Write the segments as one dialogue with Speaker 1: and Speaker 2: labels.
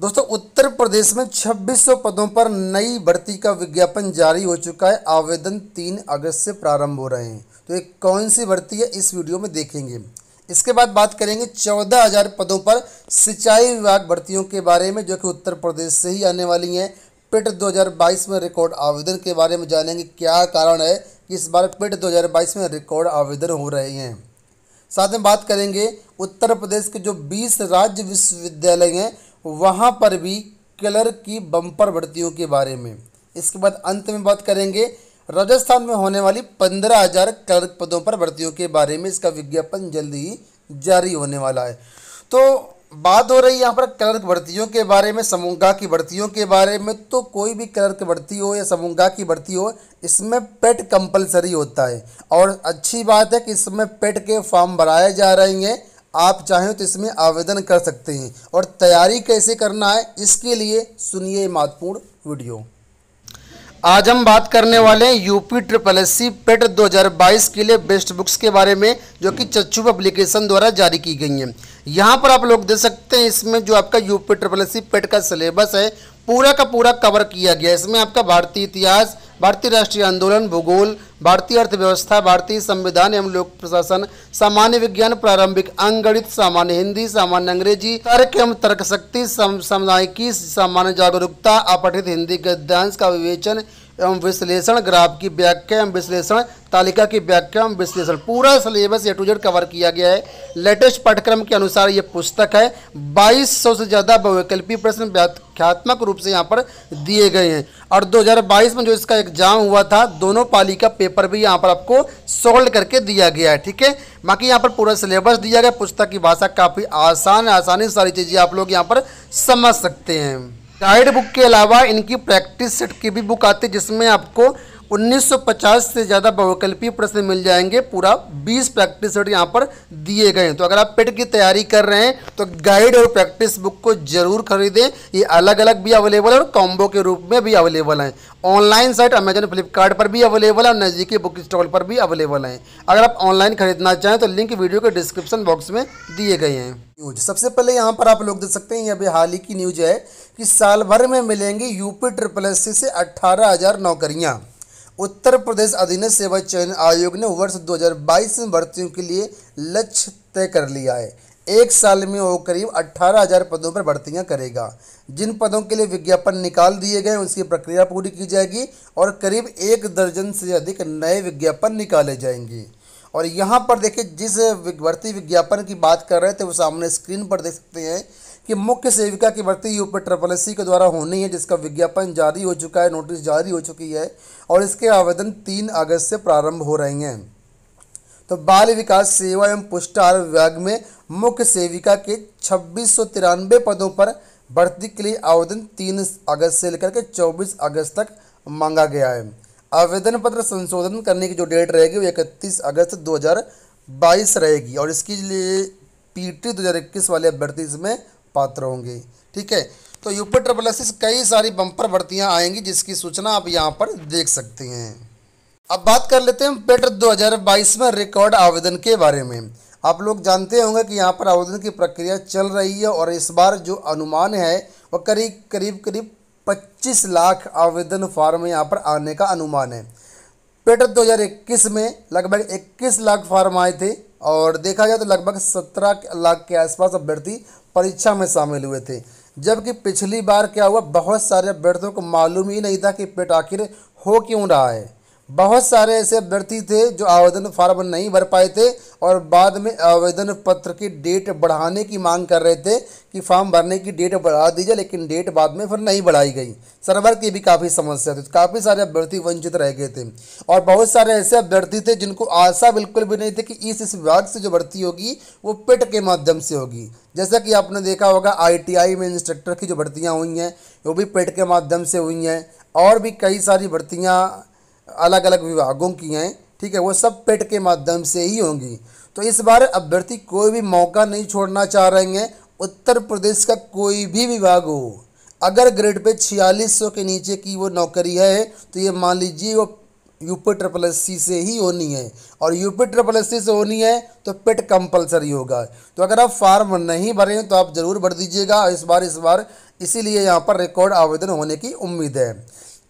Speaker 1: दोस्तों उत्तर प्रदेश में 2600 पदों पर नई भर्ती का विज्ञापन जारी हो चुका है आवेदन 3 अगस्त से प्रारंभ हो रहे हैं तो ये कौन सी भर्ती है इस वीडियो में देखेंगे इसके बाद बात करेंगे 14000 पदों पर सिंचाई विभाग भर्तियों के बारे में जो कि उत्तर प्रदेश से ही आने वाली हैं पिट 2022 में रिकॉर्ड आवेदन के बारे में जानेंगे क्या कारण है कि इस बार पिट दो में रिकॉर्ड आवेदन हो रहे हैं साथ में बात करेंगे उत्तर प्रदेश के जो बीस राज्य विश्वविद्यालय हैं वहाँ पर भी कलर की बम्पर भर्तियों के बारे में इसके बाद अंत में बात करेंगे राजस्थान में होने वाली पंद्रह हजार क्लर्क पदों पर भर्तियों के बारे में इसका विज्ञापन जल्द ही जारी होने वाला है तो बात हो रही यहाँ पर क्लर्क भर्तियों के बारे में समूंगा की भर्तियों के बारे में तो कोई भी क्लर्क भर्ती हो या समूंगा की भर्ती हो इसमें पेट कंपलसरी होता है और अच्छी बात है कि इसमें पेट के फॉर्म भराए जा रहे हैं आप चाहें तो इसमें आवेदन कर सकते हैं और तैयारी कैसे करना है इसके लिए सुनिए महत्वपूर्ण वीडियो आज हम बात करने वाले हैं UP triple S C PET दो के लिए बेस्ट बुक्स के बारे में जो कि चच्चू पब्लिकेशन द्वारा जारी की गई हैं यहाँ पर आप लोग देख सकते हैं इसमें जो आपका UP triple S C PET का सिलेबस है पूरा का पूरा कवर किया गया है इसमें आपका भारतीय इतिहास भारतीय राष्ट्रीय आंदोलन भूगोल भारतीय अर्थव्यवस्था भारतीय संविधान एवं लोक प्रशासन सामान्य विज्ञान प्रारंभिक अंगणित सामान्य हिंदी सामान्य अंग्रेजी तर्क एवं तर्क शक्ति सामुदायिकी सामान्य जागरूकता अपठित हिंदी गद्यांश का विवेचन एवं विश्लेषण ग्राफ की व्याख्या एवं विश्लेषण तालिका की व्याख्या एवं विश्लेषण पूरा syllabus A to Z cover किया गया है लेटेस्ट पाठ्यक्रम के अनुसार ये पुस्तक है 2200 से ज़्यादा वैकल्पिक प्रश्न व्याख्यात्मक रूप से यहाँ पर दिए गए हैं और 2022 में जो इसका एग्जाम हुआ था दोनों पाली का पेपर भी यहाँ पर आपको सोल्व करके दिया गया है ठीक है बाकी यहाँ पर पूरा सिलेबस दिया गया पुस्तक की भाषा काफ़ी आसान है आसानी सारी चीज़ें आप लोग यहाँ पर समझ सकते हैं गाइड बुक के अलावा इनकी प्रैक्टिस सेट की भी बुक आती है जिसमें आपको 1950 से ज़्यादा बहुविकल्पीय प्रश्न मिल जाएंगे पूरा 20 प्रैक्टिस सेट यहाँ पर दिए गए हैं तो अगर आप पेट e की तैयारी कर रहे हैं तो गाइड और प्रैक्टिस बुक को जरूर खरीदें ये अलग अलग भी अवेलेबल है और कॉम्बो के रूप में भी अवेलेबल हैं ऑनलाइन साइट अमेजन फ्लिपकार्ट पर भी अवेलेबल है और नज़दीकी बुक स्टॉल पर भी अवेलेबल हैं अगर आप ऑनलाइन खरीदना चाहें तो लिंक वीडियो के डिस्क्रिप्शन बॉक्स में दिए गए हैं न्यूज सबसे पहले यहाँ पर आप लोग देख सकते हैं ये अभी हाल ही की न्यूज है कि साल भर में मिलेंगी यूपी ट्रिपल एस से अट्ठारह हज़ार नौकरियाँ उत्तर प्रदेश अधीन सेवा चयन आयोग ने वर्ष 2022 में भर्तियों के लिए लक्ष्य तय कर लिया है एक साल में वो करीब 18,000 पदों पर भर्तियां करेगा जिन पदों के लिए विज्ञापन निकाल दिए गए उसकी प्रक्रिया पूरी की जाएगी और करीब एक दर्जन से अधिक नए विज्ञापन निकाले जाएंगे और यहाँ पर देखिए जिस भर्ती विज्ञापन की बात कर रहे थे वो सामने स्क्रीन पर देख सकते हैं कि मुख्य सेविका की भर्ती यूपी ट्रिपल एस के द्वारा होनी है जिसका विज्ञापन जारी हो चुका है नोटिस जारी हो चुकी है और इसके आवेदन तीन अगस्त से प्रारंभ हो रहे हैं तो बाल विकास सेवा एवं पुष्टार विभाग में मुख्य सेविका के छब्बीस पदों पर भर्ती के लिए आवेदन तीन अगस्त से लेकर के चौबीस अगस्त तक मांगा गया है आवेदन पत्र संशोधन करने की जो डेट रहेगी वो इकतीस अगस्त 2022 रहेगी और इसके लिए पीटी 2021 वाले अभ्यर्थी इसमें पात्र होंगे ठीक है तो यूपी ट्रिपल एस कई सारी बम्पर भर्तियां आएंगी जिसकी सूचना आप यहाँ पर देख सकते हैं अब बात कर लेते हैं पेट 2022 में रिकॉर्ड आवेदन के बारे में आप लोग जानते होंगे कि यहाँ पर आवेदन की प्रक्रिया चल रही है और इस बार जो अनुमान है वह करीब करीब करीब 25 लाख आवेदन फार्म यहाँ पर आने का अनुमान है पेट दो में लगभग इक्कीस लाख फार्म आए थे और देखा जाए तो लगभग सत्रह लाख के आसपास अभ्यर्थी परीक्षा में शामिल हुए थे जबकि पिछली बार क्या हुआ बहुत सारे अभ्यर्थियों को मालूम ही नहीं था कि पेट आखिर हो क्यों रहा है बहुत सारे ऐसे अभ्यर्थी थे जो आवेदन फार्म नहीं भर पाए थे और बाद में आवेदन पत्र की डेट बढ़ाने की मांग कर रहे थे कि फॉर्म भरने की डेट बढ़ा दीजिए लेकिन डेट बाद में फिर नहीं बढ़ाई गई सर्वर की भी काफ़ी समस्या थी काफ़ी सारे अभ्यर्थी वंचित रह गए थे और बहुत सारे ऐसे अभ्यर्थी थे जिनको आशा बिल्कुल भी नहीं थी कि इस इस विभाग से जो भर्ती होगी वो पेट के माध्यम से होगी जैसा कि आपने देखा होगा आई में इंस्ट्रक्टर की जो भर्तियाँ हुई हैं वो भी पेट के माध्यम से हुई हैं और भी कई सारी भर्तियाँ अलग अलग विभागों की हैं ठीक है वो सब पेट के माध्यम से ही होंगी तो इस बार अभ्यर्थी कोई भी मौका नहीं छोड़ना चाह रहे हैं उत्तर प्रदेश का कोई भी विभाग हो अगर ग्रेड पे छियालीस सौ के नीचे की वो नौकरी है तो ये मान लीजिए वो यूपी ट्रिपल एस सी से ही होनी है और यूपी ट्रिपल एस सी से होनी है तो पेट कंपलसरी होगा तो अगर आप फार्म नहीं भरें तो आप ज़रूर भर दीजिएगा इस बार इस बार इसीलिए यहाँ पर रिकॉर्ड आवेदन होने की उम्मीद है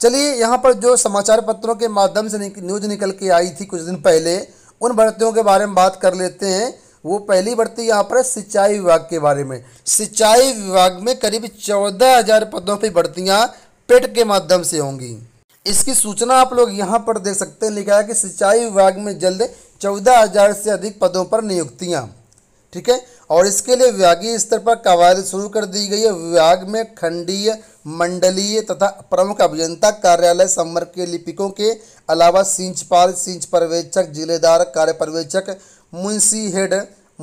Speaker 1: चलिए यहाँ पर जो समाचार पत्रों के माध्यम से न्यूज निकल के आई थी कुछ दिन पहले उन भर्तियों के बारे में बात कर लेते हैं वो पहली भर्ती यहाँ पर सिंचाई विभाग के बारे में सिंचाई विभाग में करीब चौदह हजार पदों पर भर्तियाँ पेट के माध्यम से होंगी इसकी सूचना आप लोग यहाँ पर देख सकते हैं लिखा है कि सिंचाई विभाग में जल्द चौदह हजार से अधिक पदों पर नियुक्तियाँ ठीक है और इसके लिए विभागीय स्तर पर कवायद शुरू कर दी गई है विभाग में खंडीय मंडलीय तथा प्रमुख अभियंता कार्यालय संवर्ग के लिपिकों के अलावा सिंचपाल सिंच पर्यवेक्षक जिलेदार कार्य पर्यवेक्षक मुंशी हेड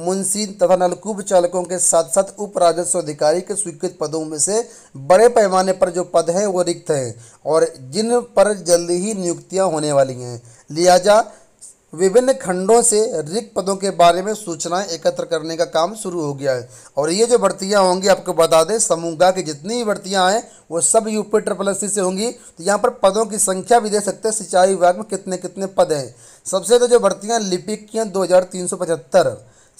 Speaker 1: मुंशी तथा नलकूप चालकों के साथ साथ उप राजस्व अधिकारी के स्वीकृत पदों में से बड़े पैमाने पर जो पद हैं वो रिक्त हैं और जिन पर जल्दी ही नियुक्तियां होने वाली हैं लिहाजा विभिन्न खंडों से रिक्त पदों के बारे में सूचनाएं एकत्र करने का काम शुरू हो गया है और ये जो भर्तियाँ होंगी आपको बता दें समूह की जितनी भी भर्तियाँ हैं वो सब यूपी ट्रिपल एस से होंगी तो यहाँ पर पदों की संख्या भी दे सकते हैं सिंचाई विभाग में कितने कितने पद हैं सबसे तो जो भर्तियाँ लिपिक की हैं दो हज़ार तीन सौ पचहत्तर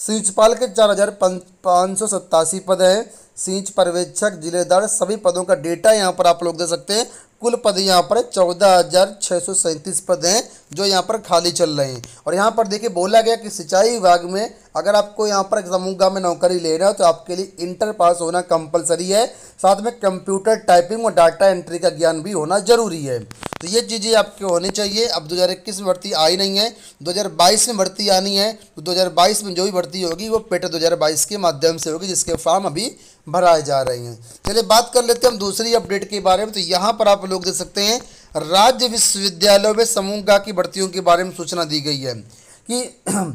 Speaker 1: सिंचपाल के चार हज़ार पाँच सौ सत्तासी पद हैं सिंच पर्यवेक्षक जिलेदार सभी पदों का डेटा यहाँ पर आप लोग दे सकते हैं कुल पद यहाँ पर चौदह हज़ार छः सौ सैंतीस पद हैं जो यहाँ पर खाली चल रहे हैं और यहाँ पर देखिए बोला गया कि सिंचाई विभाग में अगर आपको यहाँ पर समूह में नौकरी ले रहे हो तो आपके लिए इंटर पास होना कंपलसरी है साथ में कंप्यूटर टाइपिंग और डाटा एंट्री का ज्ञान भी होना जरूरी है तो ये चीज़ें आपके होनी चाहिए अब 2021 में भर्ती आई नहीं है 2022 में भर्ती आनी है तो 2022 में जो भी भर्ती होगी वो पेटा 2022 के माध्यम से होगी जिसके फॉर्म अभी भराए जा रहे हैं चलिए बात कर लेते हैं हम दूसरी अपडेट के बारे में तो यहाँ पर आप लोग देख सकते हैं राज्य विश्वविद्यालयों में समूहगा की भर्तियों के बारे में सूचना दी गई है कि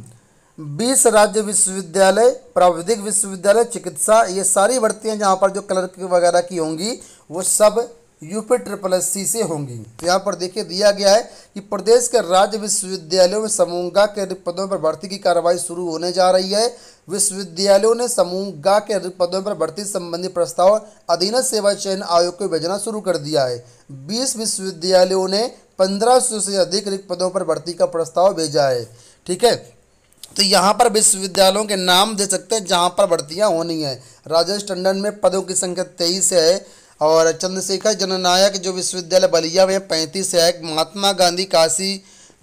Speaker 1: बीस राज्य विश्वविद्यालय प्राविधिक विश्वविद्यालय चिकित्सा ये सारी भर्तियाँ जहाँ पर जो क्लर्क वगैरह की होंगी वो सब यूपी ट्रिपल एस सी से होंगी तो यहाँ पर देखिए दिया गया है कि प्रदेश के राज्य विश्वविद्यालयों में समूंगा के रिक्त पदों पर भर्ती की कार्रवाई शुरू होने जा रही है विश्वविद्यालयों ने समूंगा के रिक्त पदों पर भर्ती संबंधी प्रस्ताव अधीन सेवा चयन आयोग को भेजना शुरू कर दिया है बीस विश्वविद्यालयों ने पंद्रह से अधिक रिक्त पदों पर भर्ती का प्रस्ताव भेजा है ठीक है तो यहाँ पर विश्वविद्यालयों के नाम दे सकते हैं जहाँ पर भर्तियाँ होनी है राजेश टंडन में पदों की संख्या तेईस है और चंद्रशेखर जननायक जो विश्वविद्यालय बलिया में पैंतीस है महात्मा गांधी काशी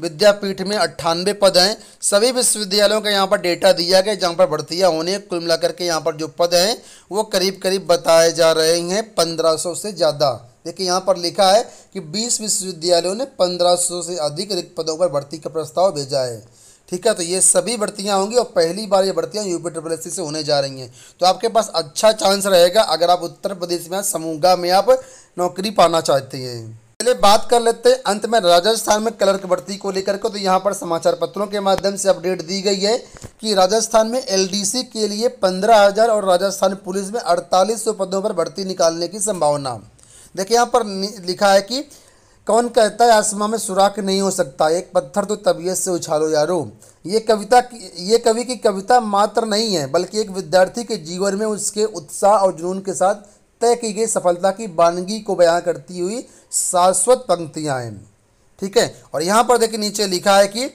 Speaker 1: विद्यापीठ में अट्ठानवे पद हैं सभी विश्वविद्यालयों का यहाँ पर डेटा दिया गया जहाँ पर भर्तियाँ होने कुल मिलाकर के यहाँ पर जो पद हैं वो करीब करीब बताए जा रहे हैं पंद्रह से ज़्यादा देखिए यहाँ पर लिखा है कि 20 विश्वविद्यालयों ने 1500 से अधिक रिक्त पदों पर भर्ती का प्रस्ताव भेजा है ठीक है तो ये सभी भर्तियाँ होंगी और पहली बार ये भर्तियाँ यूपी ट्रिपल एस से होने जा रही हैं तो आपके पास अच्छा चांस रहेगा अगर आप उत्तर प्रदेश में समूगा में आप नौकरी पाना चाहते हैं पहले बात कर लेते हैं अंत में राजस्थान में क्लर्क भर्ती को लेकर के तो यहाँ पर समाचार पत्रों के माध्यम से अपडेट दी गई है कि राजस्थान में एलडीसी के लिए पंद्रह हज़ार और राजस्थान पुलिस में अड़तालीस सौ पदों पर भर्ती निकालने की संभावना देखिए यहाँ पर लिखा है कि कौन कहता है आसमां में सुराख नहीं हो सकता एक पत्थर तो तबीयत से उछालो यारो ये कविता ये कवि की कविता मात्र नहीं है बल्कि एक विद्यार्थी के जीवन में उसके उत्साह और जुनून के साथ तय की गई सफलता की बानगी को बयां करती हुई शाश्वत पंक्तियाँ हैं ठीक है और यहाँ पर देखिए नीचे लिखा है कि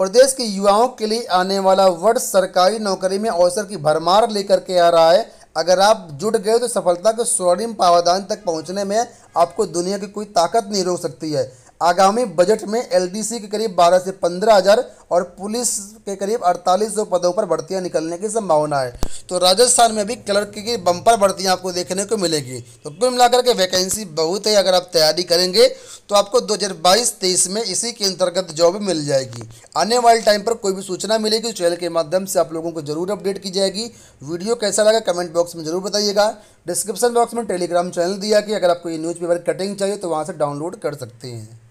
Speaker 1: प्रदेश के युवाओं के लिए आने वाला वर्ष सरकारी नौकरी में अवसर की भरमार लेकर के आ रहा है अगर आप जुट गए तो सफलता के स्वर्णिम पावादान तक पहुंचने में आपको दुनिया की कोई ताकत नहीं रोक सकती है आगामी बजट में एलडीसी के करीब 12 से पंद्रह हजार और पुलिस के करीब 4800 पदों पर भर्तियां निकलने की संभावना है तो राजस्थान में भी क्लर्क की बम्पर भर्तियां आपको देखने को मिलेगी तो कुल मिलाकर के वैकेंसी बहुत है अगर आप तैयारी करेंगे तो आपको 2022-23 में इसी के अंतर्गत जॉब मिल जाएगी आने वाले टाइम पर कोई भी सूचना मिलेगी चैनल के माध्यम से आप लोगों को जरूर अपडेट की जाएगी वीडियो कैसा लगा कमेंट बॉक्स में जरूर बताइएगा डिस्क्रिप्शन बॉक्स में टेलीग्राम चैनल दिया कि अगर आपको ये न्यूज़पेपर कटिंग चाहिए तो वहाँ से डाउनलोड कर सकते हैं